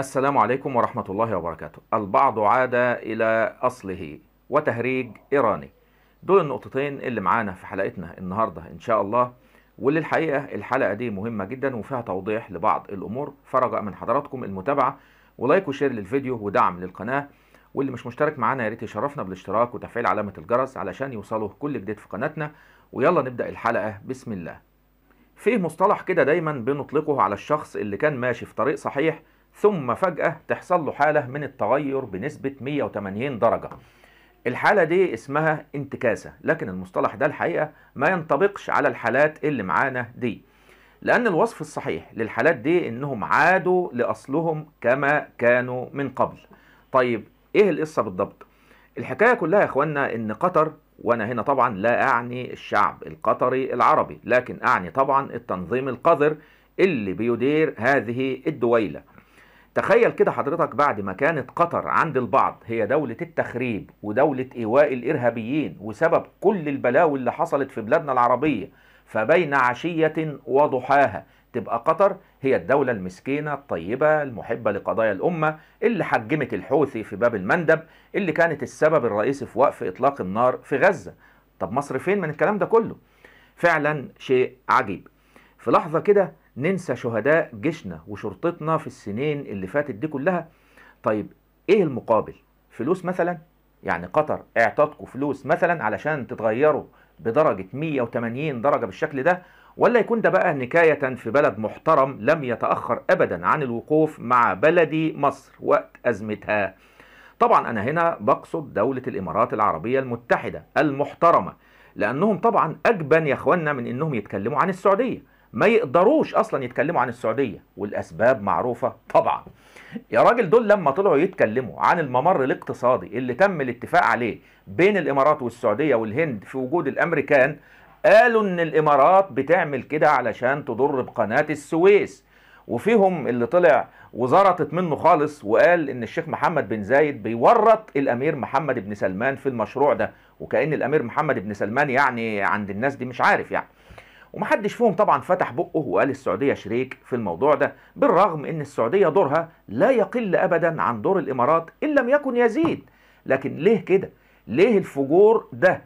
السلام عليكم ورحمة الله وبركاته البعض عاد إلى أصله وتهريج إيراني دول النقطتين اللي معانا في حلقتنا النهاردة إن شاء الله واللي الحقيقة الحلقة دي مهمة جدا وفيها توضيح لبعض الأمور فرجاء من حضراتكم المتابعة ولايك وشير للفيديو ودعم للقناة واللي مش مشترك معانا يا ريت يشرفنا بالاشتراك وتفعيل علامة الجرس علشان يوصله كل جديد في قناتنا ويلا نبدأ الحلقة بسم الله فيه مصطلح كده دايما بنطلقه على الشخص اللي كان ماشي في طريق صحيح ثم فجأة تحصل له حالة من التغير بنسبة 180 درجة الحالة دي اسمها انتكاسة لكن المصطلح ده الحقيقة ما ينطبقش على الحالات اللي معانا دي لأن الوصف الصحيح للحالات دي إنهم عادوا لأصلهم كما كانوا من قبل طيب إيه القصة بالضبط؟ الحكاية كلها يا إخوانا إن قطر وأنا هنا طبعا لا أعني الشعب القطري العربي لكن أعني طبعا التنظيم القذر اللي بيدير هذه الدويلة تخيل كده حضرتك بعد ما كانت قطر عند البعض هي دولة التخريب ودولة إيواء الإرهابيين وسبب كل البلاوي اللي حصلت في بلادنا العربية فبين عشية وضحاها تبقى قطر هي الدولة المسكينة الطيبة المحبة لقضايا الأمة اللي حجمت الحوثي في باب المندب اللي كانت السبب الرئيسي في وقف إطلاق النار في غزة طب مصر فين من الكلام ده كله فعلا شيء عجيب في لحظة كده ننسى شهداء جيشنا وشرطتنا في السنين اللي فاتت دي كلها طيب ايه المقابل فلوس مثلا يعني قطر اعطتكم فلوس مثلا علشان تتغيروا بدرجة 180 درجة بالشكل ده ولا يكون ده بقى نكاية في بلد محترم لم يتأخر أبدا عن الوقوف مع بلدي مصر وقت أزمتها طبعا أنا هنا بقصد دولة الإمارات العربية المتحدة المحترمة لأنهم طبعا أجبن يا أخوانا من أنهم يتكلموا عن السعودية ما يقدروش اصلا يتكلموا عن السعوديه والاسباب معروفه طبعا يا راجل دول لما طلعوا يتكلموا عن الممر الاقتصادي اللي تم الاتفاق عليه بين الامارات والسعوديه والهند في وجود الامريكان قالوا ان الامارات بتعمل كده علشان تضر بقناه السويس وفيهم اللي طلع وزرطت منه خالص وقال ان الشيخ محمد بن زايد بيورط الامير محمد بن سلمان في المشروع ده وكان الامير محمد بن سلمان يعني عند الناس دي مش عارف يعني ومحدش فيهم طبعا فتح بقه وقال السعوديه شريك في الموضوع ده بالرغم ان السعوديه دورها لا يقل ابدا عن دور الامارات ان لم يكن يزيد لكن ليه كده ليه الفجور ده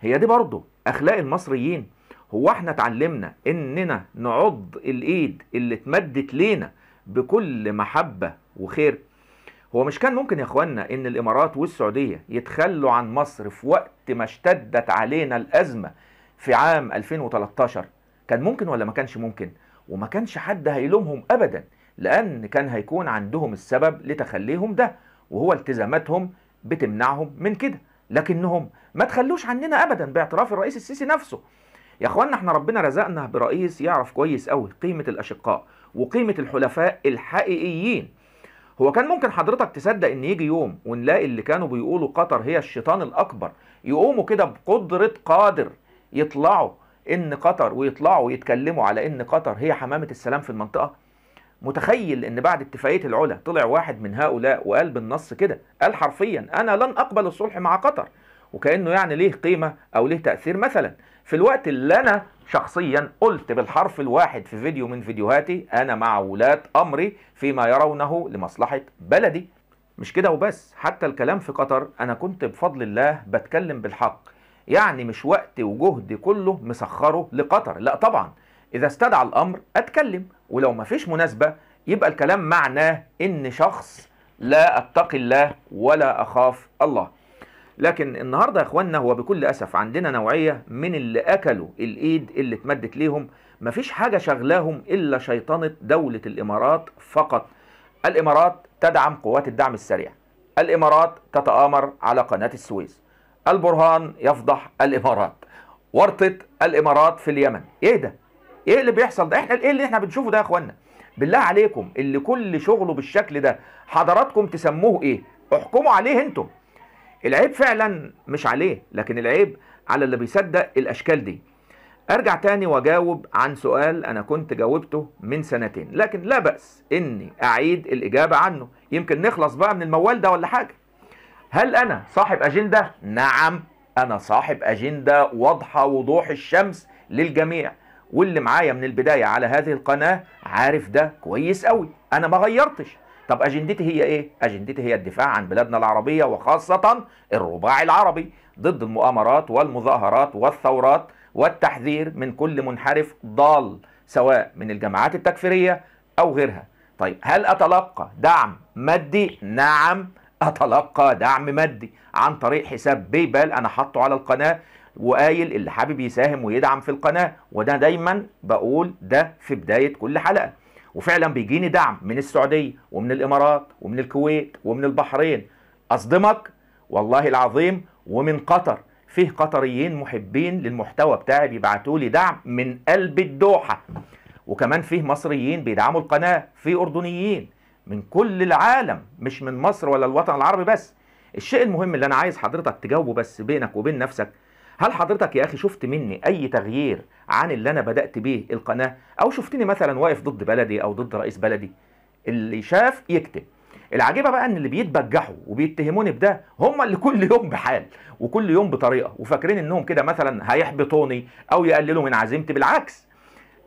هي دي برضه اخلاق المصريين هو احنا اتعلمنا اننا نعض الايد اللي اتمدت لينا بكل محبه وخير هو مش كان ممكن يا اخوانا ان الامارات والسعوديه يتخلوا عن مصر في وقت ما اشتدت علينا الازمه في عام 2013 كان ممكن ولا ما كانش ممكن وما كانش حد هيلومهم ابدا لان كان هيكون عندهم السبب لتخليهم ده وهو التزاماتهم بتمنعهم من كده لكنهم ما تخلوش عننا ابدا باعتراف الرئيس السيسي نفسه يا اخوانا احنا ربنا رزقنا برئيس يعرف كويس قوي قيمه الاشقاء وقيمه الحلفاء الحقيقيين هو كان ممكن حضرتك تصدق ان يجي يوم ونلاقي اللي كانوا بيقولوا قطر هي الشيطان الاكبر يقوموا كده بقدره قادر يطلعوا ان قطر ويطلعوا يتكلموا على ان قطر هي حمامه السلام في المنطقه متخيل ان بعد اتفاقيه العلا طلع واحد من هؤلاء وقال بالنص كده قال حرفيا انا لن اقبل الصلح مع قطر وكانه يعني ليه قيمه او ليه تاثير مثلا في الوقت اللي انا شخصيا قلت بالحرف الواحد في فيديو من فيديوهاتي انا مع ولاه امري فيما يرونه لمصلحه بلدي مش كده وبس حتى الكلام في قطر انا كنت بفضل الله بتكلم بالحق يعني مش وقت وجهد كله مسخره لقطر لا طبعا اذا استدعى الامر اتكلم ولو ما فيش مناسبه يبقى الكلام معناه ان شخص لا اتقي الله ولا اخاف الله لكن النهارده يا اخواننا هو بكل اسف عندنا نوعيه من اللي اكلوا الايد اللي اتمدت ليهم ما فيش حاجه شغلاهم الا شيطنه دوله الامارات فقط الامارات تدعم قوات الدعم السريع الامارات تتآمر على قناه السويس البرهان يفضح الامارات ورطه الامارات في اليمن ايه ده ايه اللي بيحصل ده احنا ايه اللي احنا بنشوفه ده يا اخوانا بالله عليكم اللي كل شغله بالشكل ده حضراتكم تسموه ايه احكموا عليه انتم العيب فعلا مش عليه لكن العيب على اللي بيصدق الاشكال دي ارجع تاني واجاوب عن سؤال انا كنت جاوبته من سنتين لكن لا بأس اني اعيد الاجابة عنه يمكن نخلص بقى من الموال ده ولا حاجة هل أنا صاحب أجندة؟ نعم أنا صاحب أجندة واضحة وضوح الشمس للجميع واللي معايا من البداية على هذه القناة عارف ده كويس قوي أنا ما غيرتش طب أجندتي هي إيه؟ أجندتي هي الدفاع عن بلادنا العربية وخاصة الرباعي العربي ضد المؤامرات والمظاهرات والثورات والتحذير من كل منحرف ضال سواء من الجماعات التكفيرية أو غيرها طيب هل أتلقى دعم مادي؟ نعم اتلقى دعم مادي عن طريق حساب باي بال انا حاطه على القناه وقايل اللي حابب يساهم ويدعم في القناه وده دايما بقول ده في بدايه كل حلقه وفعلا بيجيني دعم من السعوديه ومن الامارات ومن الكويت ومن البحرين اصدمك والله العظيم ومن قطر فيه قطريين محبين للمحتوى بتاعي بيبعتوا لي دعم من قلب الدوحه وكمان فيه مصريين بيدعموا القناه في اردنيين من كل العالم مش من مصر ولا الوطن العربي بس الشيء المهم اللي انا عايز حضرتك تجاوبه بس بينك وبين نفسك هل حضرتك يا اخي شفت مني اي تغيير عن اللي انا بدات بيه القناه او شفتني مثلا واقف ضد بلدي او ضد رئيس بلدي اللي شاف يكتب العجيبه بقى ان اللي بيتبجحوا وبيتهموني بده هم اللي كل يوم بحال وكل يوم بطريقه وفاكرين انهم كده مثلا هيحبطوني او يقللوا من عزيمتي بالعكس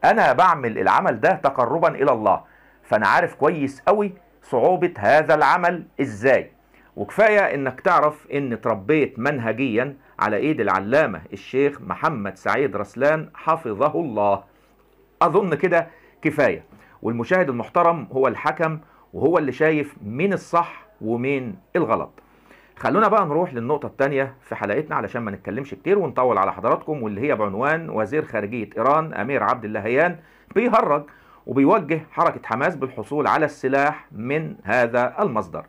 انا بعمل العمل ده تقربا الى الله فانا عارف كويس قوي صعوبة هذا العمل ازاي وكفاية انك تعرف ان تربيت منهجيا على ايد العلامة الشيخ محمد سعيد رسلان حفظه الله اظن كده كفاية والمشاهد المحترم هو الحكم وهو اللي شايف مين الصح ومين الغلط خلونا بقى نروح للنقطة التانية في حلقتنا علشان ما نتكلمش كتير ونطول على حضراتكم واللي هي بعنوان وزير خارجية إيران أمير عبد اللهيان بيهرج وبيوجه حركة حماس بالحصول على السلاح من هذا المصدر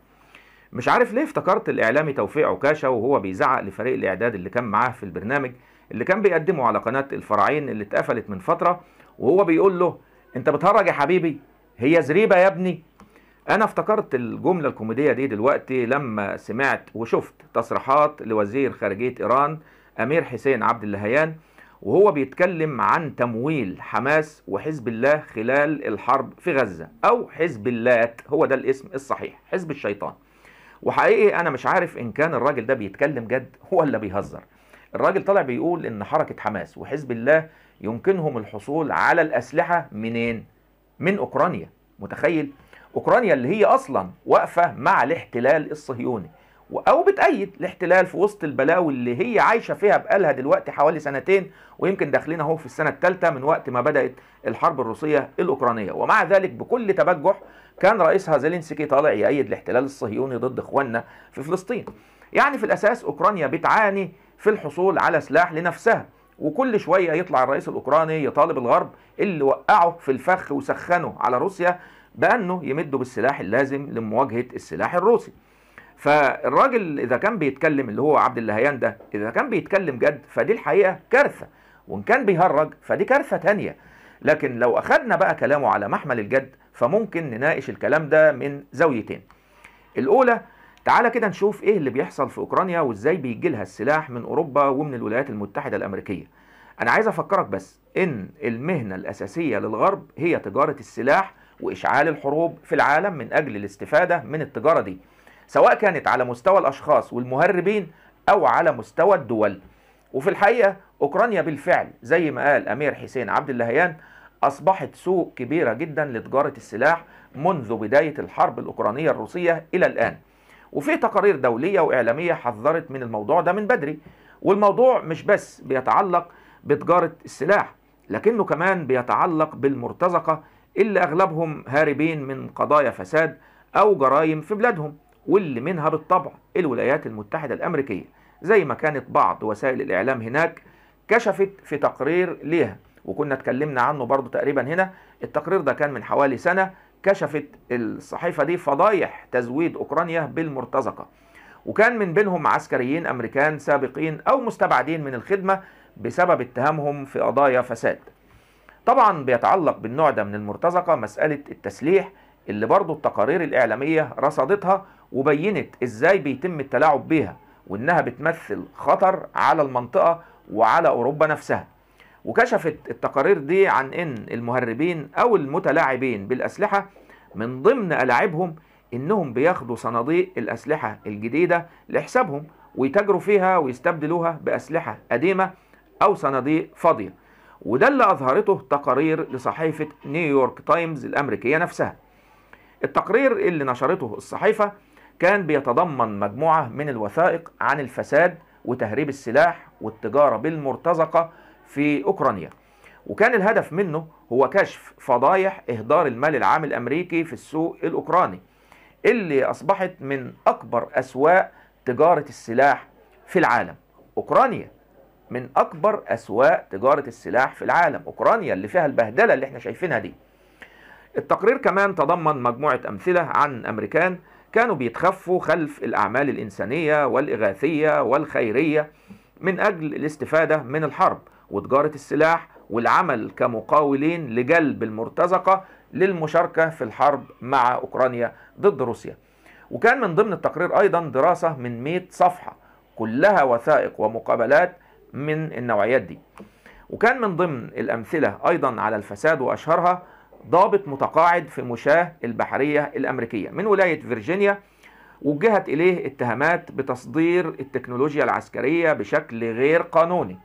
مش عارف ليه افتكرت الإعلامي توفيق عكاشة وهو بيزعق لفريق الإعداد اللي كان معاه في البرنامج اللي كان بيقدمه على قناة الفراعين اللي اتقفلت من فترة وهو بيقول له انت بتهرج يا حبيبي هي زريبة يا ابني انا افتكرت الجملة الكوميدية دي دلوقتي لما سمعت وشفت تصريحات لوزير خارجية ايران امير حسين عبد اللهيان وهو بيتكلم عن تمويل حماس وحزب الله خلال الحرب في غزة أو حزب اللات هو ده الاسم الصحيح حزب الشيطان وحقيقي أنا مش عارف إن كان الراجل ده بيتكلم جد ولا بيهزر الراجل طلع بيقول إن حركة حماس وحزب الله يمكنهم الحصول على الأسلحة منين؟ من أوكرانيا متخيل؟ أوكرانيا اللي هي أصلا واقفة مع الاحتلال الصهيوني او بتأيد الاحتلال في وسط البلاوي اللي هي عايشه فيها بقالها دلوقتي حوالي سنتين ويمكن داخلين اهو في السنه الثالثه من وقت ما بدات الحرب الروسيه الاوكرانيه ومع ذلك بكل تبجح كان رئيسها زيلينسكي طالع يأيد الاحتلال الصهيوني ضد اخواننا في فلسطين يعني في الاساس اوكرانيا بتعاني في الحصول على سلاح لنفسها وكل شويه يطلع الرئيس الاوكراني يطالب الغرب اللي وقعه في الفخ وسخنه على روسيا بانه يمده بالسلاح اللازم لمواجهه السلاح الروسي فالراجل اذا كان بيتكلم اللي هو عبد اللهيان ده اذا كان بيتكلم جد فدي الحقيقه كارثه وان كان بيهرج فدي كارثه ثانيه لكن لو اخذنا بقى كلامه على محمل الجد فممكن نناقش الكلام ده من زاويتين الاولى تعالى كده نشوف ايه اللي بيحصل في اوكرانيا وازاي بيجي لها السلاح من اوروبا ومن الولايات المتحده الامريكيه انا عايز افكرك بس ان المهنه الاساسيه للغرب هي تجاره السلاح واشعال الحروب في العالم من اجل الاستفاده من التجاره دي سواء كانت على مستوى الأشخاص والمهربين أو على مستوى الدول وفي الحقيقة أوكرانيا بالفعل زي ما قال أمير حسين عبد اللهيان أصبحت سوق كبيرة جدا لتجارة السلاح منذ بداية الحرب الأوكرانية الروسية إلى الآن وفي تقارير دولية وإعلامية حذرت من الموضوع ده من بدري والموضوع مش بس بيتعلق بتجارة السلاح لكنه كمان بيتعلق بالمرتزقة اللي أغلبهم هاربين من قضايا فساد أو جرائم في بلادهم واللي منها بالطبع الولايات المتحدة الأمريكية زي ما كانت بعض وسائل الإعلام هناك كشفت في تقرير ليها وكنا اتكلمنا عنه برضو تقريبا هنا التقرير ده كان من حوالي سنة كشفت الصحيفة دي فضايح تزويد أوكرانيا بالمرتزقة وكان من بينهم عسكريين أمريكان سابقين أو مستبعدين من الخدمة بسبب اتهامهم في قضايا فساد طبعا بيتعلق بالنوع ده من المرتزقة مسألة التسليح اللي برضو التقارير الإعلامية رصدتها وبينت إزاي بيتم التلاعب بيها وإنها بتمثل خطر على المنطقة وعلى أوروبا نفسها وكشفت التقارير دي عن إن المهربين أو المتلاعبين بالأسلحة من ضمن ألاعبهم إنهم بياخدوا صناديق الأسلحة الجديدة لحسابهم ويتاجروا فيها ويستبدلوها بأسلحة قديمة أو صناديق فاضية وده اللي أظهرته تقارير لصحيفة نيويورك تايمز الأمريكية نفسها التقرير اللي نشرته الصحيفة كان بيتضمن مجموعة من الوثائق عن الفساد وتهريب السلاح والتجارة بالمرتزقة في أوكرانيا وكان الهدف منه هو كشف فضايح إهدار المال العام الأمريكي في السوق الأوكراني اللي أصبحت من أكبر أسواق تجارة السلاح في العالم أوكرانيا من أكبر أسواق تجارة السلاح في العالم أوكرانيا اللي فيها البهدلة اللي احنا شايفينها دي التقرير كمان تضمن مجموعة أمثلة عن أمريكان كانوا بيتخفوا خلف الأعمال الإنسانية والإغاثية والخيرية من أجل الاستفادة من الحرب وتجارة السلاح والعمل كمقاولين لجلب المرتزقة للمشاركة في الحرب مع أوكرانيا ضد روسيا وكان من ضمن التقرير أيضا دراسة من 100 صفحة كلها وثائق ومقابلات من النوعيات دي وكان من ضمن الأمثلة أيضا على الفساد وأشهرها ضابط متقاعد في مشاه البحرية الأمريكية من ولاية فيرجينيا وجهت إليه اتهامات بتصدير التكنولوجيا العسكرية بشكل غير قانوني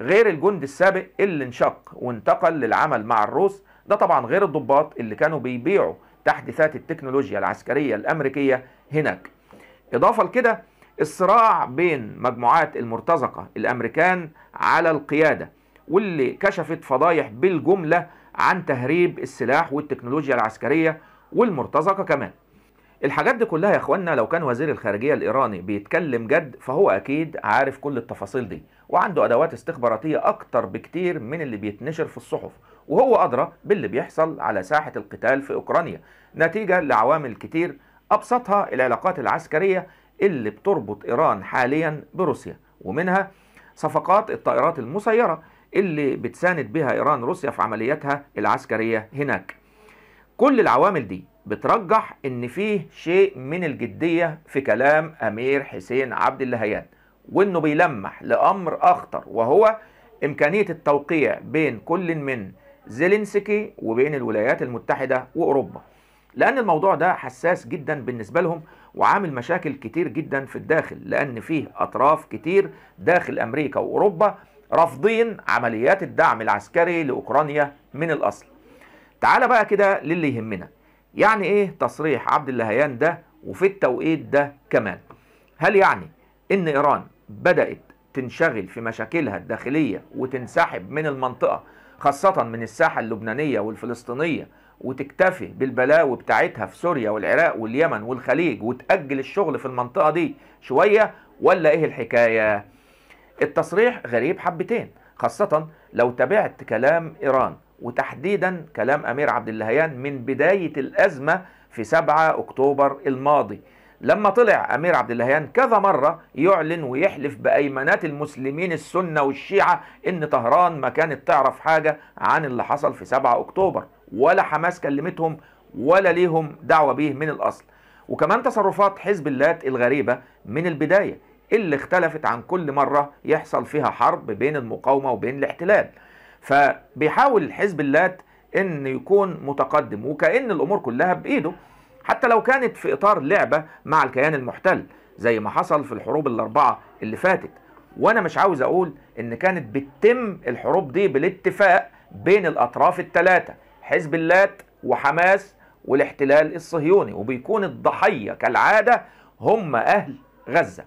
غير الجند السابق اللي انشق وانتقل للعمل مع الروس ده طبعا غير الضباط اللي كانوا بيبيعوا تحديثات التكنولوجيا العسكرية الأمريكية هناك إضافة لكده الصراع بين مجموعات المرتزقة الأمريكان على القيادة واللي كشفت فضايح بالجملة عن تهريب السلاح والتكنولوجيا العسكرية والمرتزقة كمان الحاجات دي كلها يا اخوانا لو كان وزير الخارجيه الايراني بيتكلم جد فهو اكيد عارف كل التفاصيل دي وعنده ادوات استخباراتيه اكتر بكتير من اللي بيتنشر في الصحف وهو ادرى باللي بيحصل على ساحه القتال في اوكرانيا نتيجه لعوامل كتير ابسطها العلاقات العسكريه اللي بتربط ايران حاليا بروسيا ومنها صفقات الطائرات المسيره اللي بتساند بها إيران روسيا في عملياتها العسكرية هناك كل العوامل دي بترجح ان فيه شيء من الجدية في كلام امير حسين عبد اللهيان وانه بيلمح لامر اخطر وهو امكانية التوقيع بين كل من زيلينسكي وبين الولايات المتحدة واوروبا لان الموضوع ده حساس جدا بالنسبة لهم وعامل مشاكل كتير جدا في الداخل لان فيه اطراف كتير داخل امريكا واوروبا رافضين عمليات الدعم العسكري لاوكرانيا من الاصل تعال بقى كده للي يهمنا يعني ايه تصريح عبد اللهيان ده وفي التوقيت ده كمان هل يعني ان ايران بدات تنشغل في مشاكلها الداخليه وتنسحب من المنطقه خاصه من الساحه اللبنانيه والفلسطينيه وتكتفي بالبلاوي بتاعتها في سوريا والعراق واليمن والخليج وتاجل الشغل في المنطقه دي شويه ولا ايه الحكايه التصريح غريب حبتين خاصة لو تابعت كلام إيران وتحديدا كلام أمير عبد اللهيان من بداية الأزمة في 7 أكتوبر الماضي لما طلع أمير عبد اللهيان كذا مرة يعلن ويحلف بأيمانات المسلمين السنة والشيعة إن طهران ما كانت تعرف حاجة عن اللي حصل في 7 أكتوبر ولا حماس كلمتهم ولا ليهم دعوة به من الأصل وكمان تصرفات حزب اللات الغريبة من البداية اللي اختلفت عن كل مرة يحصل فيها حرب بين المقاومة وبين الاحتلال فبيحاول حزب اللات ان يكون متقدم وكأن الامور كلها بايده حتى لو كانت في اطار لعبة مع الكيان المحتل زي ما حصل في الحروب الاربعة اللي فاتت وانا مش عاوز اقول ان كانت بتتم الحروب دي بالاتفاق بين الاطراف الثلاثة حزب اللات وحماس والاحتلال الصهيوني وبيكون الضحية كالعادة هم اهل غزة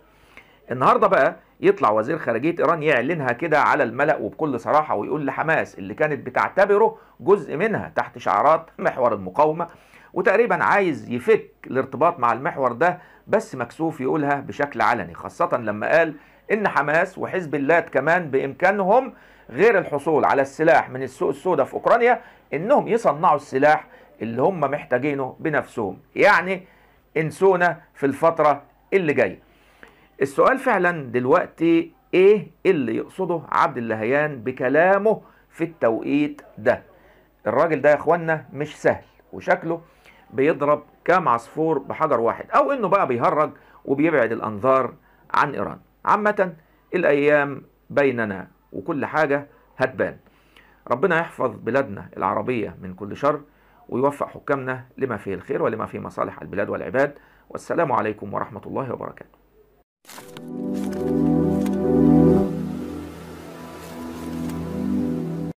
النهارده بقى يطلع وزير خارجيه ايران يعلنها كده على الملا وبكل صراحه ويقول لحماس اللي كانت بتعتبره جزء منها تحت شعارات محور المقاومه وتقريبا عايز يفك الارتباط مع المحور ده بس مكسوف يقولها بشكل علني خاصه لما قال ان حماس وحزب الله كمان بامكانهم غير الحصول على السلاح من السوق السوداء في اوكرانيا انهم يصنعوا السلاح اللي هم محتاجينه بنفسهم يعني انسونا في الفتره اللي جايه السؤال فعلا دلوقتي ايه اللي يقصده عبد اللهيان بكلامه في التوقيت ده الراجل ده يا اخوانا مش سهل وشكله بيضرب كام عصفور بحجر واحد او انه بقى بيهرج وبيبعد الانظار عن ايران عامه الايام بيننا وكل حاجه هتبان ربنا يحفظ بلادنا العربيه من كل شر ويوفق حكامنا لما فيه الخير ولما فيه مصالح البلاد والعباد والسلام عليكم ورحمه الله وبركاته you